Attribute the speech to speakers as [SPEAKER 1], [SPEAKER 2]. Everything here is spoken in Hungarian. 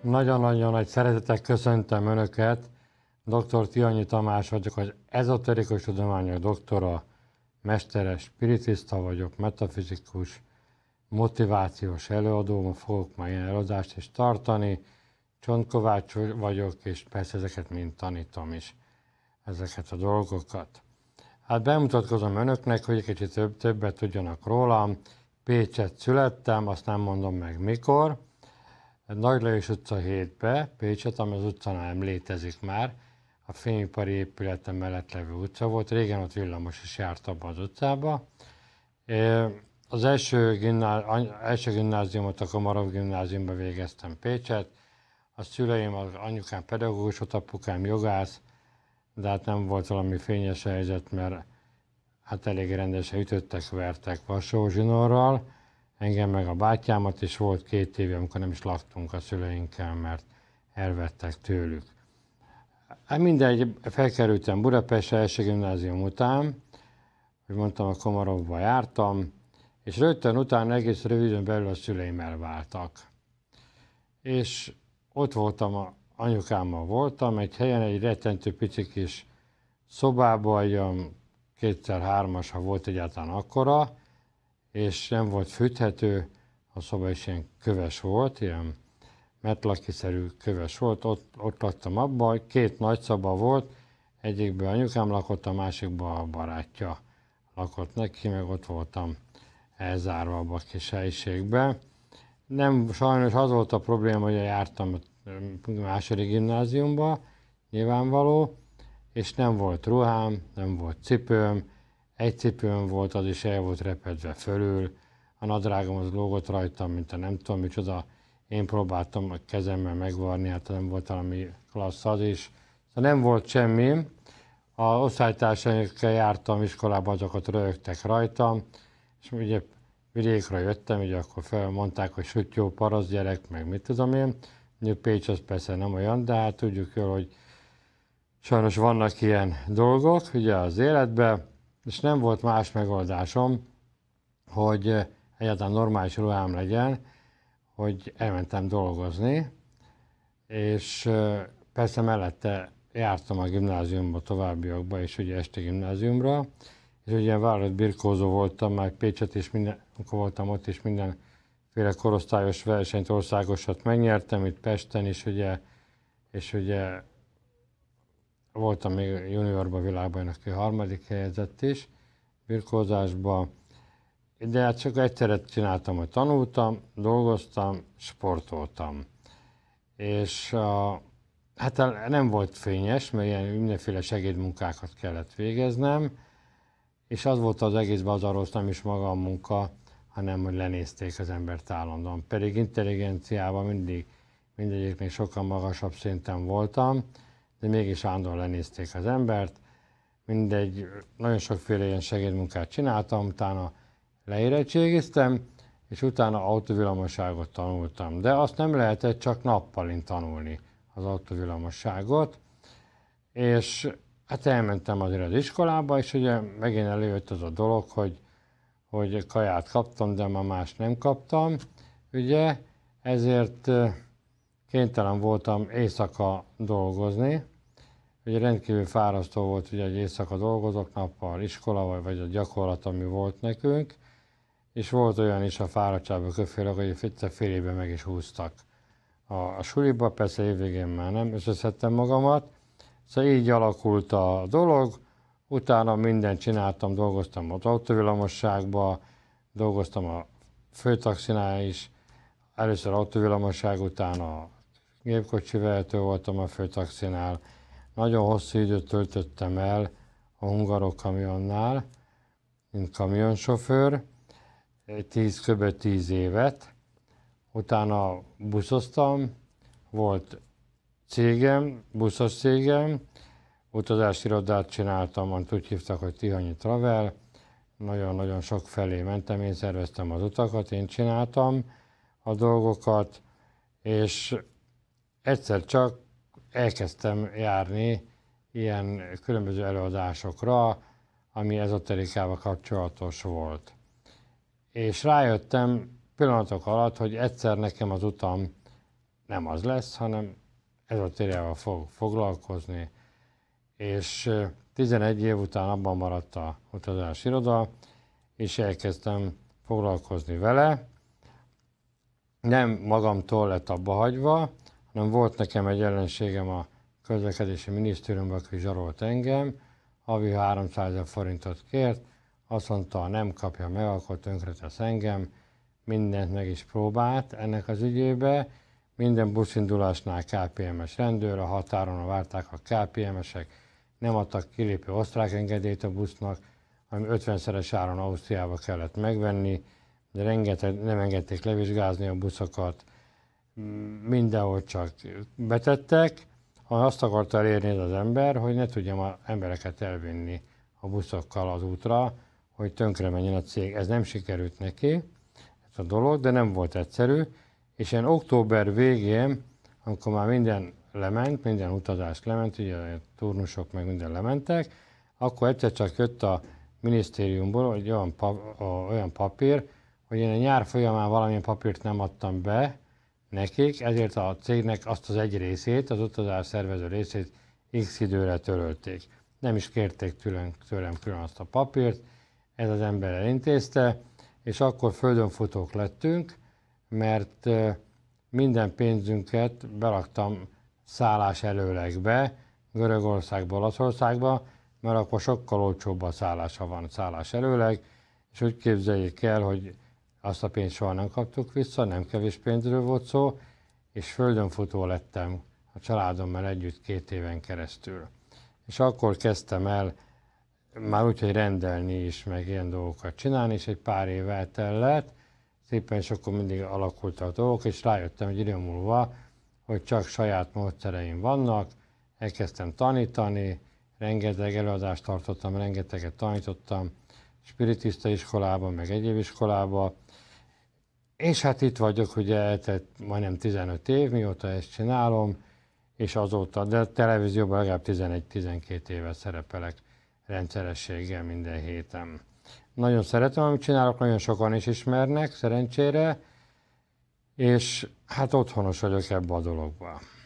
[SPEAKER 1] Nagyon-nagyon nagy szeretettel köszöntöm Önöket. Dr. Tianyi Tamás vagyok, az ezoterikus tudományok doktora, mesteres spiritista vagyok, metafizikus, motivációs előadó, fogok már ilyen előadást is tartani, Csontkovács vagyok, és persze ezeket mind tanítom is, ezeket a dolgokat. Hát bemutatkozom önöknek, hogy egy kicsit több, többet tudjanak rólam. Pécset születtem, azt nem mondom meg mikor, egy Lajos utca 7-be, Pécset, ami az utca nem létezik már, a fényipari épületen mellett levő utca volt, régen ott villamos is járt abban az utcába. Az első, gimnáz, első gimnáziumot a Komarov gimnáziumban végeztem Pécset, a szüleim, az anyukám pedagógus, ott apukám jogász, de hát nem volt valami fényes helyzet, mert hát elég rendesen ütöttek, vertek vasózsinorral engem meg a bátyámat, és volt két év, amikor nem is laktunk a szüleinkkel, mert elvettek tőlük. Hát mindegy, felkerültem Budapestre első gimnázium után, hogy mondtam, a Komarovba jártam, és rögtön utána egész röviden belül a szüleim elváltak. És ott voltam, a anyukámmal voltam, egy helyen, egy rettentő pici kis szobában, olyan kétszer-hármas, ha volt egyáltalán akkora, és nem volt fűthető, a szoba is ilyen köves volt, ilyen metlakiszerű köves volt, ott, ott laktam abban, két nagy szoba volt, egyikben anyukám lakott, a másikban a barátja lakott neki, meg ott voltam elzárva abba a kis helyiségbe. Nem, sajnos az volt a probléma, hogy jártam második gimnáziumba, nyilvánvaló, és nem volt ruhám, nem volt cipőm, egy cipőm volt, az is el volt repedve fölül, a nadrágom az lógott rajtam, mint a nem tudom micsoda. Én próbáltam a kezemmel megvarni, hát nem volt valami klassz az is. Szóval nem volt semmi. A osztálytársaimkel jártam iskolában, azokat rögtek rajtam, és ugye vidékre jöttem, ugye akkor felmondták, hogy jó parasz gyerek, meg mit tudom én. Mondjuk Pécs az persze nem olyan, de hát tudjuk jól, hogy sajnos vannak ilyen dolgok ugye az életben, és nem volt más megoldásom, hogy egyáltalán normális ruhám legyen, hogy elmentem dolgozni, és persze mellette jártam a gimnáziumba, továbbiakba, és ugye este gimnáziumra, és ugye vállalat birkózó voltam, meg Pécset is minden, amikor voltam ott, és mindenféle korosztályos versenyt, országosat megnyertem, itt Pesten is ugye, és ugye Voltam még juniorban világbajnoki harmadik helyezett is, birkózásban, de hát csak egyszerre csináltam, hogy tanultam, dolgoztam, sportoltam. És a, hát nem volt fényes, mert ilyen mindenféle segédmunkákat kellett végeznem, és az volt az egészben az arról, nem is maga a munka, hanem hogy lenézték az embert állandóan. Pedig intelligenciában mindig mindegyiknél sokkal magasabb szinten voltam, de mégis állandóan lenézték az embert. Mindegy, nagyon sokféle ilyen segédmunkát csináltam, utána leérettségiztem, és utána autovillamoságot tanultam. De azt nem lehetett csak nappalin tanulni, az autovillamosságot. És hát elmentem azért az iskolába, és ugye megint előjött az a dolog, hogy, hogy kaját kaptam, de ma más nem kaptam. Ugye ezért kénytelen voltam éjszaka dolgozni, Ugye rendkívül fárasztó volt, ugye egy éjszaka dolgozok, nappal iskola, vagy a gyakorlat, ami volt nekünk, és volt olyan is a fáradtságban köféle, hogy egyszer fél évben meg is húztak. A, a suliba persze évvégén már nem összeszedtem magamat, szóval így alakult a dolog, utána mindent csináltam, dolgoztam az autóvillamosságban, dolgoztam a főtaxinál is, először autóvillamosság, utána gépkocsi vehető voltam a főtaxinál. Nagyon hosszú időt töltöttem el a hungarok kamionnál, mint kamionsofőr, tíz kb. tíz évet. Utána buszoztam, volt cégem, buszos cégem, utazási irodát csináltam, amit úgy hívtak, hogy Tihanyi Travel, nagyon-nagyon sok felé mentem, én szerveztem az utakat, én csináltam a dolgokat, és egyszer csak elkezdtem járni ilyen különböző előadásokra, ami ezoterikával kapcsolatos volt. És rájöttem pillanatok alatt, hogy egyszer nekem az utam nem az lesz, hanem ezotériával fog foglalkozni. És 11 év után abban maradt a utazás iroda, és elkezdtem foglalkozni vele. Nem magamtól lett abba hagyva, hanem volt nekem egy ellenségem a közlekedési minisztériumban, aki zsarolt engem, havi 300 ezer forintot kért, azt mondta, ha nem kapja meg, akkor tönkretesz engem, mindent meg is próbált ennek az ügyébe, minden buszindulásnál KPMS rendőr, a határon várták a KPMS-ek, nem adtak kilépő osztrák engedélyt a busznak, ami 50-szeres áron Ausztriába kellett megvenni, de rengeteg, nem engedték levizsgázni a buszokat, mindenhol csak betettek, azt akarta elérni az ember, hogy ne tudjam az embereket elvinni a buszokkal az útra, hogy tönkre menjen a cég. Ez nem sikerült neki, ez a dolog, de nem volt egyszerű. És én október végén, amikor már minden lement, minden utazás lement, ugye a turnusok meg minden lementek, akkor egyszer csak jött a minisztériumból egy olyan, pap, olyan papír, hogy én a nyár folyamán valamilyen papírt nem adtam be, nekik, ezért a cégnek azt az egy részét, az utazás szervező részét x időre törölték. Nem is kérték tőlem, tőlem külön azt a papírt, ez az ember elintézte, és akkor földönfutók lettünk, mert minden pénzünket belaktam szállás előlegbe, Görögországba, Olaszországba, mert akkor sokkal olcsóbb a szállás, ha van szállás előleg, és úgy képzeljék el, hogy azt a pénzt soha nem kaptuk vissza, nem kevés pénzről volt szó, és földönfutó lettem a családommal együtt két éven keresztül. És akkor kezdtem el már úgy, hogy rendelni is, meg ilyen dolgokat csinálni, és egy pár év eltellett, szépen és akkor mindig alakult a dolgok, és rájöttem egy idő múlva, hogy csak saját módszereim vannak, elkezdtem tanítani, rengeteg előadást tartottam, rengeteget tanítottam, spiritista iskolában, meg egyéb iskolában, és hát itt vagyok, ugye eltett majdnem 15 év, mióta ezt csinálom, és azóta, de a televízióban legalább 11-12 éve szerepelek rendszerességgel minden héten. Nagyon szeretem, amit csinálok, nagyon sokan is ismernek, szerencsére, és hát otthonos vagyok ebbe a dologban.